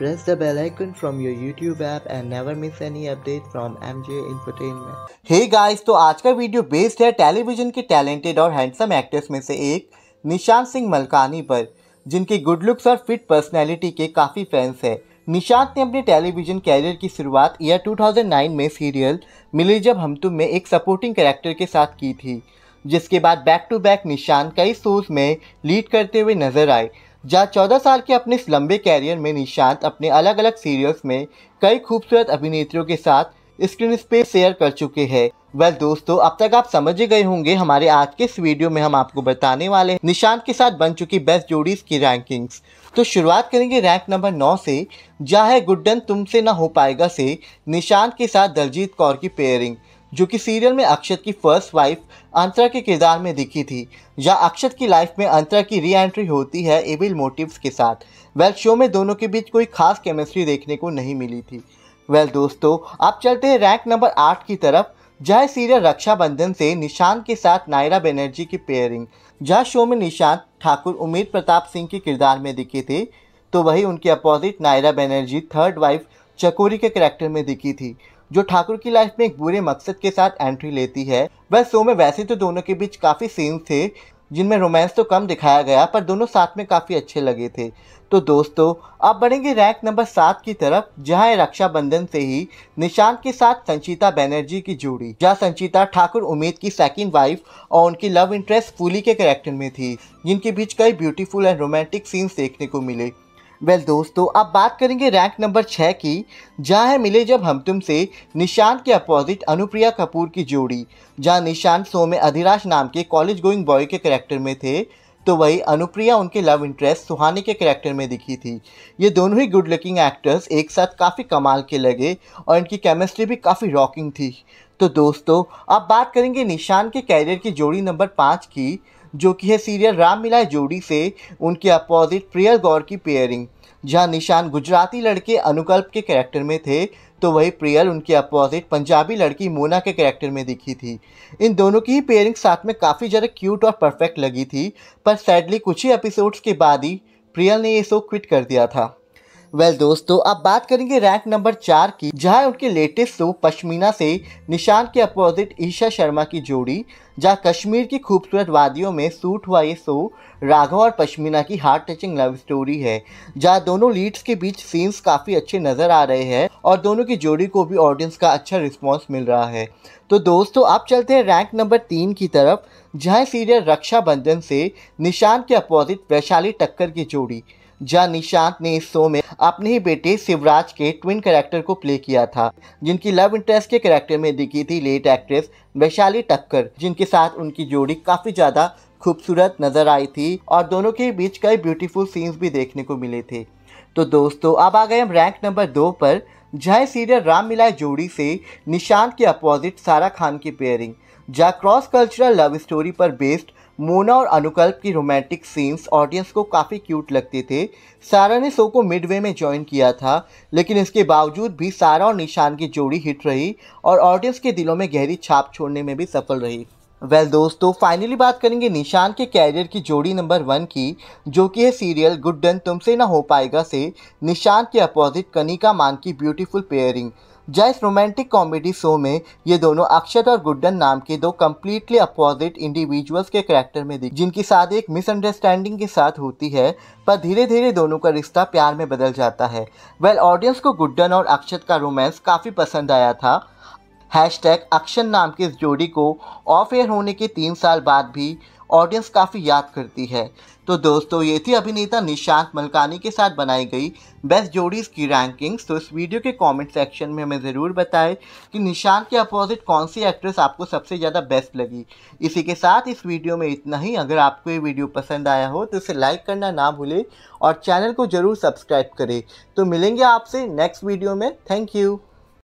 Press the bell icon from your YouTube app and never miss any update from MJ Entertainment. Hey guys, तो आज का video based है television के talented और handsome actors में से एक निशांत सिंह मलकानी पर जिनके गुड लुक्स और फिट पर्सनैलिटी के काफ़ी फैंस हैं निशांत ने अपने टेलीविजन कैरियर की शुरुआत ईयर 2009 में सीरियल मिले जब हम तुम में एक सपोर्टिंग कैरेक्टर के साथ की थी जिसके बाद बैक टू बैक निशांत कई शोज में लीड करते हुए नजर आए जहाँ चौदह साल के अपने इस लंबे कैरियर में निशांत अपने अलग अलग सीरियल्स में कई खूबसूरत अभिनेत्रियों के साथ स्क्रीन स्पेस शेयर कर चुके हैं वेल दोस्तों अब तक आप समझ गए होंगे हमारे आज के इस वीडियो में हम आपको बताने वाले निशांत के साथ बन चुकी बेस्ट जोड़ीज की रैंकिंग्स तो शुरुआत करेंगे रैंक नंबर नौ से जहाँ है गुड्डन तुमसे ना हो पाएगा से निशांत के साथ दलजीत कौर की पेयरिंग जो कि सीरियल में अक्षत की फर्स्ट वाइफ अंतरा के किरदार में दिखी थी जहाँ अक्षत की लाइफ में अंतरा की री एंट्री होती है एविल मोटिव्स के साथ वेल शो में दोनों के बीच कोई खास केमिस्ट्री देखने को नहीं मिली थी वेल दोस्तों आप चलते हैं रैंक नंबर आठ की तरफ जहाँ सीरियल रक्षाबंधन से निशांत के साथ नायरा बनर्जी की पेयरिंग जहाँ शो में निशांत ठाकुर उमेद प्रताप सिंह के किरदार में दिखे थे तो वही उनके opposite Naira Banerjee third wife Chakori के करेक्टर में दिखी थी जो ठाकुर की लाइफ में एक बुरे मकसद के साथ एंट्री लेती है वह शो में वैसे तो दोनों के बीच काफ़ी सीन थे जिनमें रोमांस तो कम दिखाया गया पर दोनों साथ में काफ़ी अच्छे लगे थे तो दोस्तों आप बढ़ेंगे रैंक नंबर सात की तरफ जहां रक्षाबंधन से ही निशांत के साथ संचिता बैनर्जी की जोड़ी जहां संचिता ठाकुर उमेद की सेकंड वाइफ और उनकी लव इंटरेस्ट फूली के कैरेक्टर में थी जिनके बीच कई ब्यूटीफुल एंड रोमांटिक सीन्स देखने को मिले वेल दोस्तों अब बात करेंगे रैंक नंबर छः की जहाँ है मिले जब हम तुमसे निशान के अपोजिट अनुप्रिया कपूर की जोड़ी जहाँ निशान शो में अधिराज नाम के कॉलेज गोइंग बॉय के करेक्टर में थे तो वही अनुप्रिया उनके लव इंटरेस्ट सुहानी के कैरेक्टर में दिखी थी ये दोनों ही गुड लुकिंग एक्टर्स एक साथ काफ़ी कमाल के लगे और इनकी केमिस्ट्री भी काफ़ी रॉकिंग थी तो दोस्तों अब बात करेंगे निशान के कैरियर की जोड़ी नंबर पाँच की जो कि है सीरियल राम मिलाए जोड़ी से उनके अपोजिट प्रियल गौर की पेयरिंग जहां निशान गुजराती लड़के अनुकल्प के कैरेक्टर में थे तो वही प्रियल उनके अपोजिट पंजाबी लड़की मोना के कैरेक्टर में दिखी थी इन दोनों की ही पेयरिंग साथ में काफ़ी ज़्यादा क्यूट और परफेक्ट लगी थी पर सैडली कुछ ही एपिसोड्स के बाद ही प्रियल ने ये शो क्विट कर दिया था वेल well, दोस्तों अब बात करेंगे रैंक नंबर चार की जहां उनके लेटेस्ट शो पश्मीना से निशान के अपोजिट ईशा शर्मा की जोड़ी जहां कश्मीर की खूबसूरत वादियों में सूट हुआ ये शो राघव और पश्मीना की हार्ट टचिंग लव स्टोरी है जहां दोनों लीड्स के बीच सीन्स काफ़ी अच्छे नज़र आ रहे हैं और दोनों की जोड़ी को भी ऑडियंस का अच्छा रिस्पॉन्स मिल रहा है तो दोस्तों आप चलते हैं रैंक नंबर तीन की तरफ जहाँ सीरियल रक्षाबंधन से निशान के अपोजिट वैशाली टक्कर की जोड़ी जहाँ निशांत ने इस शो में अपने ही बेटे शिवराज के ट्विन कैरेक्टर को प्ले किया था जिनकी लव इंटरेस्ट के कैरेक्टर में दिखी थी लेट एक्ट्रेस वैशाली टक्कर जिनके साथ उनकी जोड़ी काफ़ी ज़्यादा खूबसूरत नज़र आई थी और दोनों के बीच कई ब्यूटीफुल सीन्स भी देखने को मिले थे तो दोस्तों अब आ गए हम रैंक नंबर दो पर जहाँ सीरियल राम मिलाई जोड़ी से निशांत के अपोजिट सारा खान की पेयरिंग जहाँ क्रॉस कल्चरल लव स्टोरी पर बेस्ड मोना और अनुकल्प की रोमांटिक सीन्स ऑडियंस को काफ़ी क्यूट लगते थे सारा ने शो को मिडवे में ज्वाइन किया था लेकिन इसके बावजूद भी सारा और निशान की जोड़ी हिट रही और ऑडियंस के दिलों में गहरी छाप छोड़ने में भी सफल रही वेल well, दोस्तों फाइनली बात करेंगे निशान के कैरियर की जोड़ी नंबर वन की जो कि है सीरियल गुड डन तुमसे ना हो पाएगा से निशान के अपोजिट कनिका मान की ब्यूटीफुल पेयरिंग इस रोमांटिक कॉमेडी शो में ये दोनों अक्षत और गुड्डन नाम के दो कम्प्लीटली अपोजिट इंडिविजुअल्स के कैरेक्टर में दिख जिनकी शादी एक मिसअंडरस्टैंडिंग के साथ होती है पर धीरे धीरे दोनों का रिश्ता प्यार में बदल जाता है वेल well, ऑडियंस को गुड्डन और अक्षत का रोमांस काफ़ी पसंद आया था हैश टैग अक्षत नाम की इस जोड़ी को ऑफ एयर होने के तीन साल बाद भी ऑडियंस काफ़ी याद करती है तो दोस्तों ये थी अभिनेता निशांत मलकानी के साथ बनाई गई बेस्ट जोड़ीज़ की रैंकिंग्स तो इस वीडियो के कमेंट सेक्शन में हमें ज़रूर बताएं कि निशांत के अपोजिट कौन सी एक्ट्रेस आपको सबसे ज़्यादा बेस्ट लगी इसी के साथ इस वीडियो में इतना ही अगर आपको ये वीडियो पसंद आया हो तो इसे लाइक करना ना भूलें और चैनल को ज़रूर सब्सक्राइब करें तो मिलेंगे आपसे नेक्स्ट वीडियो में थैंक यू